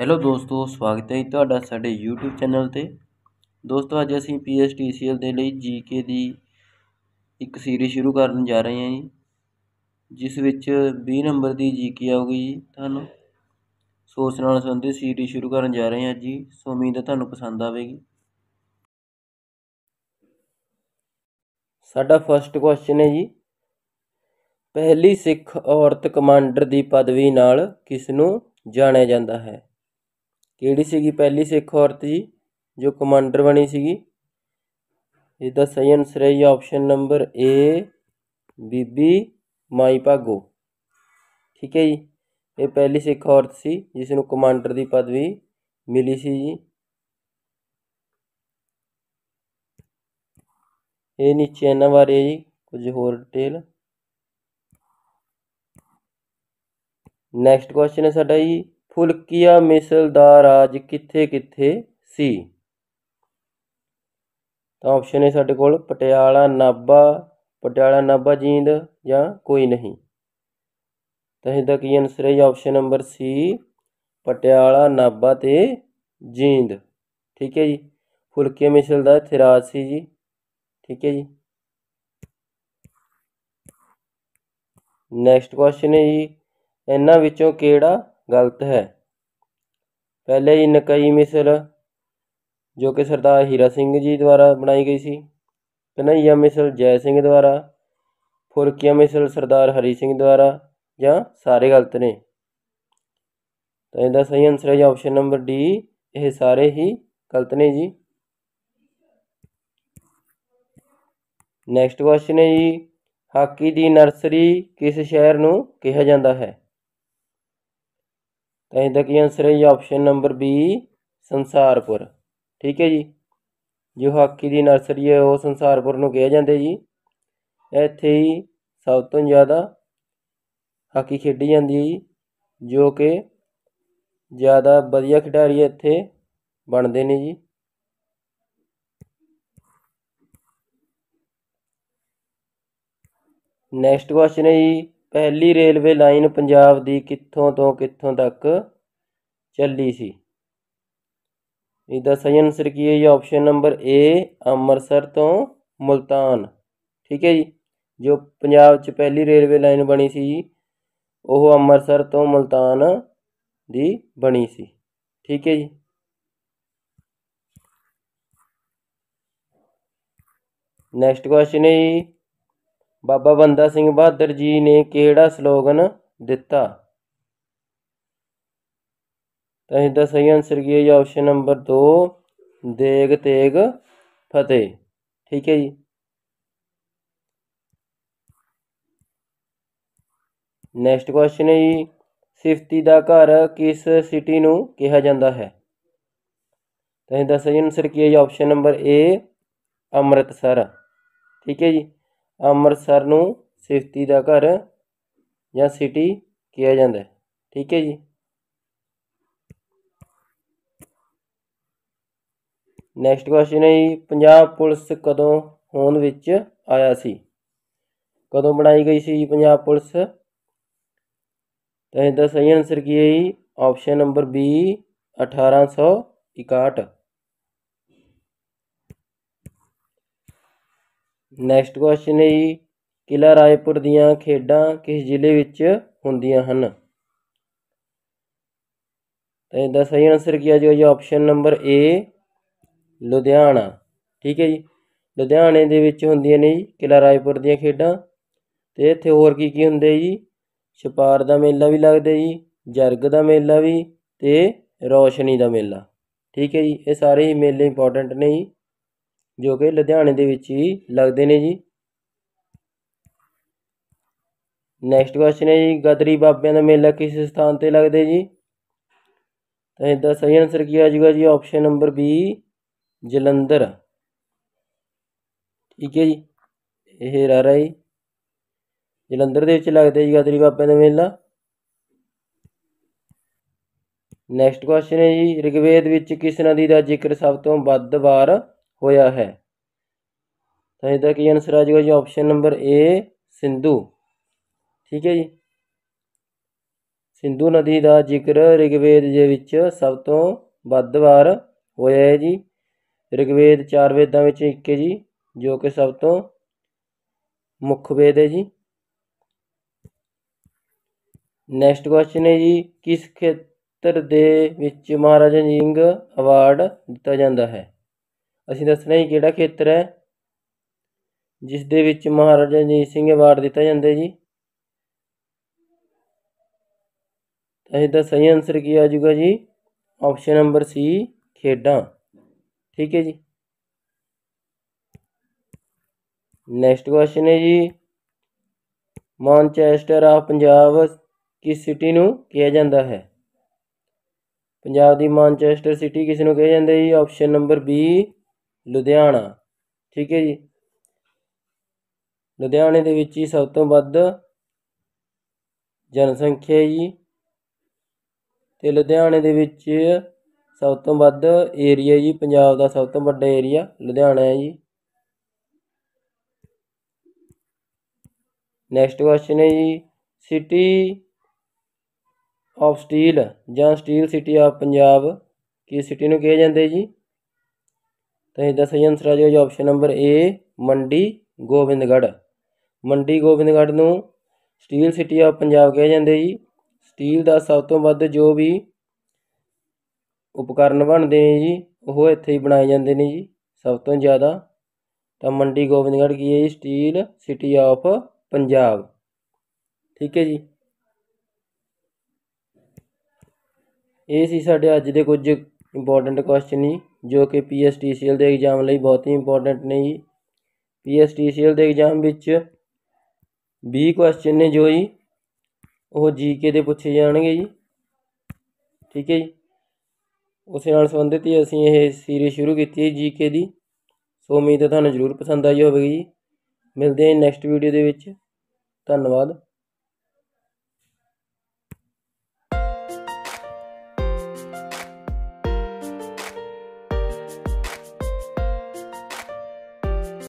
hello ਦੋਸਤੋ ਸਵਾਗਤ ਹੈ ਤੁਹਾਡਾ ਸਾਡੇ YouTube ਚੈਨਲ ਤੇ ਦੋਸਤੋ ਅੱਜ ਅਸੀਂ PSTCL ਦੇ ਲਈ GK ਦੀ ਇੱਕ ਸੀਰੀਜ਼ ਸ਼ੁਰੂ ਕਰਨ ਜਾ ਰਹੇ ਹਾਂ ਜੀ ਜਿਸ ਵਿੱਚ 20 ਨੰਬਰ ਦੀ GK ਆਉਗੀ ਜੀ ਤੁਹਾਨੂੰ ਸੋਚ ਨਾਲ ਸੰਬੰਧਿਤ ਸੀਰੀਜ਼ ਸ਼ੁਰੂ ਕਰਨ ਜਾ ਰਹੇ ਹਾਂ ਜੀ ਸੋ ਉਮੀਦ ਹੈ ਤੁਹਾਨੂੰ ਪਸੰਦ ਆਵੇਗੀ ਸਾਡਾ ਫਰਸਟ ਕੁਐਸਚਨ ਹੈ ਜੀ ਪਹਿਲੀ ਸਿੱਖ ਔਰਤ ਕਮਾਂਡਰ ਦੀ ਪਦਵੀ ਨਾਲ ਕਿਸ ਨੂੰ ਜਾਣਿਆ ਜਾਂਦਾ ਹੈ कि पहली सिख औरत जी जो कमांडर बनी सी इसका सही आंसर है जी ऑप्शन नंबर ए बीबी माई भागो ठीक है जी ये पहली सिख औरत सी जिसनों कमांडर की पदवी मिली सी जी ये नीचे इन्ह बारे जी कुछ होर डिटेल नैक्सट क्वेश्चन है साढ़ा जी ਫੁਲਕੀਆ ਮਿਸਲ ਦਾ ਰਾਜ ਕਿੱਥੇ ਕਿੱਥੇ ਸੀ ਤਾਂ ਆਪਸ਼ਨ ਹੈ ਸਾਡੇ ਕੋਲ ਪਟਿਆਲਾ ਨਾਭਾ ਪਟਿਆਲਾ ਨਾਭਾ ਜੀਂਦ ਜਾਂ ਕੋਈ ਨਹੀਂ ਤਾਂ ਇਹਦਾ ਕੀ ਆਨਸਰ ਹੈ option number C Patiala Nabha ਤੇ ਜੀਂਦ ਠੀਕ ਹੈ ਜੀ ਫੁਲਕੀਆ ਮਿਸਲ ਦਾ ਇੱਥੇ ਰਾਜ ਸੀ ਜੀ ਠੀਕ ਹੈ ਜੀ ਨੈਕਸਟ ਕੁਐਸਚਨ ਹੈ ਜੀ ਇਹਨਾਂ ਵਿੱਚੋਂ ਕਿਹੜਾ ਗਲਤ ਹੈ ਪਹਿਲੇ ਹੀ ਨਕਈ ਮਿਸਲ ਜੋ ਕਿ ਸਰਦਾਰ ਹੀਰਾ ਸਿੰਘ ਜੀ ਦੁਆਰਾ ਬਣਾਈ ਗਈ ਸੀ ਕਨਈਆ ਮਿਸਲ ਜੈ ਸਿੰਘ ਦੁਆਰਾ ਫੁਰਕੀਆ ਮਿਸਲ ਸਰਦਾਰ ਹਰੀ ਸਿੰਘ ਦੁਆਰਾ ਜਾਂ ਸਾਰੇ ਗਲਤ ਨੇ ਤਾਂ ਇਹਦਾ ਸਹੀ ਆਨਸਰ ਹੈ ਜੀ ਆਪਸ਼ਨ ਨੰਬਰ ਡੀ ਇਹ ਸਾਰੇ ਹੀ ਗਲਤ ਨੇ ਜੀ ਨੈਕਸਟ ਕੁਐਸਚਨ ਹੈ ਜੀ ਹਾਕੀ ਦੀ ਨਰਸਰੀ ਕਿਸ ਸ਼ਹਿਰ ਨੂੰ ਕਿਹਾ ਜਾਂਦਾ ਹੈ ਤਾਂ ਇਹਦਾ ਕੀ ਆਨਸਰ ਹੈ ਆਪਸ਼ਨ ਨੰਬਰ नंबर ਸੰਸਾਰਪੁਰ ਠੀਕ ਹੈ ਜੀ ਜੋ ਹਾਕੀ ਦੀ ਨਰਸਰੀ ਹੈ ਉਹ ਸੰਸਾਰਪੁਰ ਨੂੰ ਕਿਹਾ ਜਾਂਦਾ ਜੀ ਇੱਥੇ ਹੀ ਸਭ ਤੋਂ ਜ਼ਿਆਦਾ ਹਾਕੀ ਖੇਡੀ ਜਾਂਦੀ ਹੈ ਜੀ ਜੋ ਕਿ ਜ਼ਿਆਦਾ ਵਧੀਆ ਖਿਡਾਰੀ ਇੱਥੇ ਬਣਦੇ ਨੇ ਜੀ ਨੈਕਸਟ ਕੁਐਸਚਨ ਹੈ ਜੀ ਪਹਿਲੀ ਰੇਲਵੇ ਲਾਈਨ ਪੰਜਾਬ ਦੀ ਕਿੱਥੋਂ ਤੋਂ ਕਿੱਥੋਂ ਤੱਕ ਚੱਲੀ ਸੀ ਇਹਦਾ ਸਹੀ ਆਨਸਰ ਕੀ ਹੈ ਇਹ ਆਪਸ਼ਨ ਨੰਬਰ ਏ ਅੰਮ੍ਰਿਤਸਰ ਤੋਂ ਮੁਲਤਾਨ ਠੀਕ ਹੈ ਜੀ ਜੋ ਪੰਜਾਬ 'ਚ ਪਹਿਲੀ ਰੇਲਵੇ ਲਾਈਨ ਬਣੀ ਸੀ ਉਹ ਅੰਮ੍ਰਿਤਸਰ ਤੋਂ ਮੁਲਤਾਨ ਦੀ ਬਣੀ ਸੀ ਠੀਕ ਹੈ ਜੀ ਨੈਕਸਟ ਕੁਐਸਚਨ ਹੈ ਜੀ ਬਾਬਾ ਬੰਦਾ ਸਿੰਘ ਬਹਾਦਰ ਜੀ ਨੇ ਕਿਹੜਾ ਸਲੋਗਨ ਦਿੱਤਾ ਤਾਂ ਇਹਦਾ ਸਹੀ ਆਨਸਰ ਕੀ ਹੈ ਆਪਸ਼ਨ ਨੰਬਰ 2 ਦੇਗ ਤੇਗ ਫਤਿਹ ਠੀਕ ਹੈ ਜੀ ਨੈਕਸਟ ਕੁਐਸਚਨ ਹੈ ਜੀ ਸਿਫਤੀ ਦਾ ਘਰ ਕਿਸ ਸਿਟੀ ਨੂੰ ਕਿਹਾ ਜਾਂਦਾ ਹੈ ਤਾਂ ਇਹਦਾ ਸਹੀ ਆਨਸਰ ਕੀ ਹੈ ਆਪਸ਼ਨ ਨੰਬਰ A ਅੰਮ੍ਰਿਤਸਰ ਠੀਕ ਹੈ ਜੀ ਅੰਮ੍ਰਿਤਸਰ ਨੂੰ ਸਿਫਤੀ ਦਾ ਘਰ ਜਾਂ ਸਿਟੀ ਕਿਹਾ ਜਾਂਦਾ ਠੀਕ ਹੈ ਜੀ ਨੈਕਸਟ ਕੁਐਸਚਨ ਹੈ ਜੀ ਪੰਜਾਬ ਪੁਲਿਸ ਕਦੋਂ ਹੋਂਦ ਵਿੱਚ ਆਇਆ ਸੀ ਕਦੋਂ ਬਣਾਈ ਗਈ ਸੀ ਪੰਜਾਬ ਪੁਲਿਸ ਤਾਂ ਇਹਦਾ ਸਹੀ ਆਨਸਰ ਕੀ ਹੈ ਜੀ option number B 1861 next question ਹੈ ਜੀ ਕਿਲਾ ਰਾਏਪੁਰ ਦੀਆਂ ਖੇਡਾਂ ਕਿਸ ਜ਼ਿਲ੍ਹੇ ਵਿੱਚ ਹੁੰਦੀਆਂ ਹਨ ਤਾਂ ਇਹਦਾ ਸਹੀ ਆਨਸਰ ਕੀ ਆ ਜੀ ਆਪਸ਼ਨ ਨੰਬਰ A ਲੁਧਿਆਣਾ ਠੀਕ ਹੈ ਜੀ ਲੁਧਿਆਣੇ ਦੇ ਵਿੱਚ ਹੁੰਦੀਆਂ ਨੇ ਜੀ ਕਿਲਾ ਰਾਏਪੁਰ ਦੀਆਂ ਖੇਡਾਂ ਤੇ ਇੱਥੇ ਹੋਰ ਕੀ ਕੀ ਹੁੰਦੇ ਜੀ ਛਪਾਰ ਦਾ ਮੇਲਾ ਵੀ ਲੱਗਦਾ ਜੀ ਜਰਗ ਦਾ ਮੇਲਾ ਵੀ ਤੇ ਰੌਸ਼ਨੀ ਦਾ ਮੇਲਾ ਠੀਕ ਹੈ ਜੀ ਇਹ ਸਾਰੇ ਹੀ ਮੇਲੇ ਇੰਪੋਰਟੈਂਟ ਨੇ ਜੀ ਜੋ ਕਿ ਲੁਧਿਆਣੇ ਦੇ ਵਿੱਚ ਹੀ ਲੱਗਦੇ ਨੇ ਜੀ ਨੈਕਸਟ ਕੁਐਸਚਨ ਹੈ ਜੀ ਗਦਰੀ ਬਾਬਿਆਂ ਦਾ ਮੇਲਾ ਕਿਸ ਸਥਾਨ ਤੇ ਲੱਗਦਾ ਜੀ ਤਾਂ ਇਹਦਾ ਸਹੀ ਆਨਸਰ ਕੀ ਆ ਜੂਗਾ ਜੀ ਆਪਸ਼ਨ ਨੰਬਰ ਬੀ ਜਲੰਧਰ ਠੀਕ ਹੈ ਜੀ ਇਹ ਰਹਿ ਰਹੀ ਜਲੰਧਰ ਦੇ ਵਿੱਚ ਲੱਗਦਾ ਜੀ ਗਦਰੀ ਬਾਬਿਆਂ ਦਾ ਮੇਲਾ ਨੈਕਸਟ ਕੁਐਸਚਨ ਹੈ ਜੀ ਰਿਗਵੇਦ ਵਿੱਚ ਕਿਸ ਨਦੀ ਦਾ ਜ਼ਿਕਰ ਸਭ ਤੋਂ ਵੱਧ ਵਾਰ ਹੋਇਆ ਹੈ ਤਾਂ ਇਹਦਾ ਕੀ ਆਨਸਰ ਆ ਜਾਏਗਾ ਜੀ ਆਪਸ਼ਨ ਨੰਬਰ ਏ ਸਿੰਧੂ ਠੀਕ ਹੈ ਜੀ ਸਿੰਧੂ ਨਦੀ ਦਾ ਜ਼ਿਕਰ ਰਿਗਵੇਦ ਦੇ ਵਿੱਚ ਸਭ ਤੋਂ ਵੱਧ ਵਾਰ ਹੋਇਆ ਹੈ ਜੀ ਰਿਗਵੇਦ ਚਾਰ ਵੇਦਾਂ ਵਿੱਚ ਇੱਕ ਹੈ ਜੀ ਜੋ ਕਿ ਸਭ ਤੋਂ ਮੁੱਖ ਵੇਦ ਹੈ ਜੀ ਨੈਕਸਟ ਕੁਐਸਚਨ ਹੈ ਜੀ ਕਿਸ ਖੇਤਰ ਦੇ ਵਿੱਚ ਮਹਾਰਾਜਾ ਰਣਜੀਤ ਸਿੰਘ ਅਵਾਰਡ ਦਿੱਤਾ ਜਾਂਦਾ ਹੈ ਅਸੀਂ ਦੱਸਣਾ ਹੈ ਕਿਹੜਾ ਖੇਤਰ ਹੈ ਜਿਸ ਦੇ ਵਿੱਚ ਮਹਾਰਾਜਾ ਜੀ ਸਿੰਘ ਅਵਾਰਡ ਦਿੱਤਾ ਜਾਂਦਾ ਜੀ ਤਾਂ ਇਹਦਾ ਸਹੀ ਆਨਸਰ ਕੀ ਆ ਜਾਊਗਾ ਜੀ ਆਪਸ਼ਨ ਨੰਬਰ ਸੀ ਖੇਡਾਂ ਠੀਕ ਹੈ ਜੀ ਨੈਕਸਟ ਕੁਐਸਚਨ ਹੈ ਜੀ ਮਾਂਚੈਸਟਰ ਆ ਪੰਜਾਬ ਕਿਸ ਸਿਟੀ ਨੂੰ ਕਿਹਾ ਜਾਂਦਾ ਹੈ ਪੰਜਾਬ ਦੀ ਮਾਂਚੈਸਟਰ ਸਿਟੀ ਕਿਸ ਨੂੰ ਕਿਹਾ ਜਾਂਦਾ ਹੈ ਜੀ ਆਪਸ਼ਨ ਨੰਬਰ ਬੀ ਲੁਧਿਆਣਾ ਠੀਕ ਹੈ ਜੀ ਲੁਧਿਆਣੇ ਦੇ ਵਿੱਚ ਹੀ ਸਭ ਤੋਂ ਵੱਧ ਜਨਸੰਖਿਆ ਜੀ ਤੇ ਲੁਧਿਆਣੇ ਦੇ ਵਿੱਚ ਸਭ ਤੋਂ ਵੱਧ ਏਰੀਆ ਜੀ ਪੰਜਾਬ ਦਾ ਸਭ ਤੋਂ ਵੱਡਾ ਏਰੀਆ ਲੁਧਿਆਣਾ ਹੈ ਜੀ ਨੈਕਸਟ ਕੁਐਸਚਨ ਹੈ ਜੀ ਸਿਟੀ ਆਫ ਸਟੀਲ ਜਾਂ ਸਟੀਲ ਸਿਟੀ ਆਫ ਪੰਜਾਬ ਕੀ ਸਿਟੀ ਨੂੰ ਕਿਹਾ ਜਾਂਦਾ ਹੈ ਜੀ ਤਾਂ ਇਹਦਾ ਸਹੀ ਆਨਸਰ ਆ આવી ਆਪਸ਼ਨ ਨੰਬਰ ਏ ਮੰਡੀ ਗੋਬਿੰਦਗੜ ਮੰਡੀ ਗੋਬਿੰਦਗੜ ਨੂੰ ਸਟੀਲ ਸਿਟੀ ਆਫ ਪੰਜਾਬ ਕਿਹਾ ਜਾਂਦਾ ਜੀ ਸਟੀਲ ਦਾ ਸਭ ਤੋਂ ਵੱਧ ਜੋ ਵੀ ਉਪਕਰਨ ਬਣਦੇ ਨੇ ਜੀ ਉਹ ਇੱਥੇ ਹੀ ਬਣਾਏ ਜਾਂਦੇ ਨੇ ਜੀ ਸਭ ਤੋਂ ਜ਼ਿਆਦਾ ਤਾਂ ਮੰਡੀ ਗੋਬਿੰਦਗੜ ਕੀ ਹੈ ਜੀ ਸਟੀਲ ਸਿਟੀ ਆਫ ਪੰਜਾਬ ਠੀਕ ਹੈ ਜੀ ਇਹ ਸੀ ਸਾਡੇ ਅੱਜ ਦੇ ਕੁਝ ਇੰਪੋਰਟੈਂਟ ਕੁਐਸਚਨ ਜੀ ਜੋ ਕਿ ਪੀਐਸਟੀਸੀਐਲ ਦੇ ਐਗਜ਼ਾਮ ਲਈ ਬਹੁਤ ਹੀ ਇੰਪੋਰਟੈਂਟ ਨੇ ਜੀ ਪੀਐਸਟੀਸੀਐਲ ਦੇ ਐਗਜ਼ਾਮ ਵਿੱਚ 20 ਕੁਐਸਚਨ ਨੇ ਜੋ ਜੀ ਉਹ ਜੀਕੇ ਦੇ ਪੁੱਛੇ ਜਾਣਗੇ ਜੀ ਠੀਕ ਹੈ ਜੀ ਉਸੇ ਨਾਲ ਸੰਬੰਧਿਤ ਹੀ ਅਸੀਂ ਇਹ ਸੀਰੀਜ਼ ਸ਼ੁਰੂ ਕੀਤੀ ਹੈ ਜੀਕੇ ਦੀ ਸੋ ਉਮੀਦ ਹੈ ਤੁਹਾਨੂੰ ਜ਼ਰੂਰ ਪਸੰਦ ਆਈ ਹੋਵੇਗੀ ਮਿਲਦੇ ਹਾਂ ਨੈਕਸਟ ਵੀਡੀਓ ਦੇ ਵਿੱਚ ਧੰਨਵਾਦ